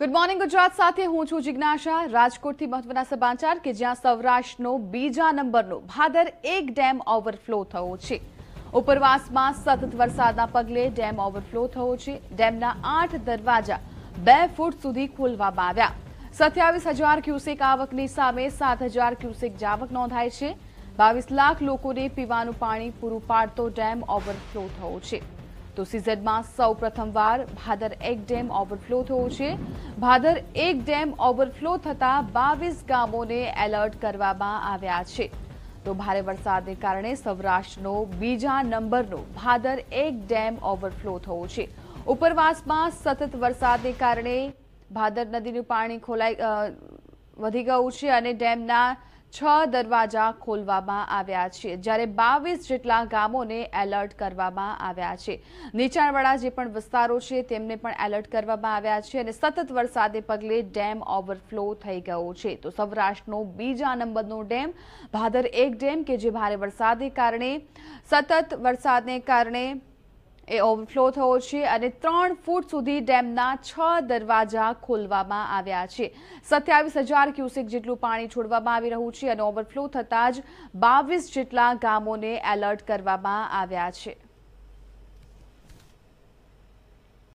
good morning Gujarat સાથે હું છું જિજ્ઞાસા રાજકોટથી મહત્વના સમાચાર કે જ્યાં સૌરાષ્ટ્રનો બીજા નંબરનો ભાદર એક ડેમ ઓવરફ્લો થયો છે ઉપરવાસમાં સતત વરસાદના પગલે ડેમ ઓવરફ્લો થયો છે ડેમના આઠ દરવાજા બે ફૂટ સુધી ખોલવામાં આવ્યા સત્યાવીસ હજાર ક્યુસેક આવકની સામે સાત હજાર ક્યુસેક જાવક નોંધાય છે બાવીસ લાખ લોકોને પીવાનું પાણી પૂરું પાડતો ડેમ ઓવરફ્લો થયો છે તો સીઝડમાં સૌ પ્રથમવાર ભાદર એક ડેમ ઓવરફ્લો થયો છે ભાદર એક ડેમ ઓવરફ્લો થતાં બાવીસ ગામોને એલર્ટ કરવામાં આવ્યા છે તો ભારે વરસાદને કારણે સૌરાષ્ટ્રનો બીજા નંબરનો ભાદર એક ડેમ ઓવરફ્લો થયો છે ઉપરવાસમાં સતત વરસાદને કારણે ભાદર નદીનું પાણી ખોલાઈ વધી ગયું છે અને ડેમના છ દરવાજા ખોલવામાં આવ્યા છે જ્યારે બાવીસ જેટલા ગામોને એલર્ટ કરવામાં આવ્યા છે નીચાણવાળા જે પણ વિસ્તારો છે તેમને પણ એલર્ટ કરવામાં આવ્યા છે અને સતત વરસાદને પગલે ડેમ ઓવરફ્લો થઈ ગયો છે તો સૌરાષ્ટ્રનો બીજા નંબરનો ડેમ ભાદર એક ડેમ કે જે ભારે વરસાદને કારણે સતત વરસાદને કારણે એ ઓવરફ્લો થયો છે અને ત્રણ ફૂટ સુધી ડેમના છ દરવાજા ખોલવામાં આવ્યા છે સત્યાવીસ હજાર ક્યુસેક જેટલું પાણી છોડવામાં આવી રહ્યું છે અને ઓવરફ્લો થતાં જ બાવીસ જેટલા ગામોને એલર્ટ કરવામાં આવ્યા છે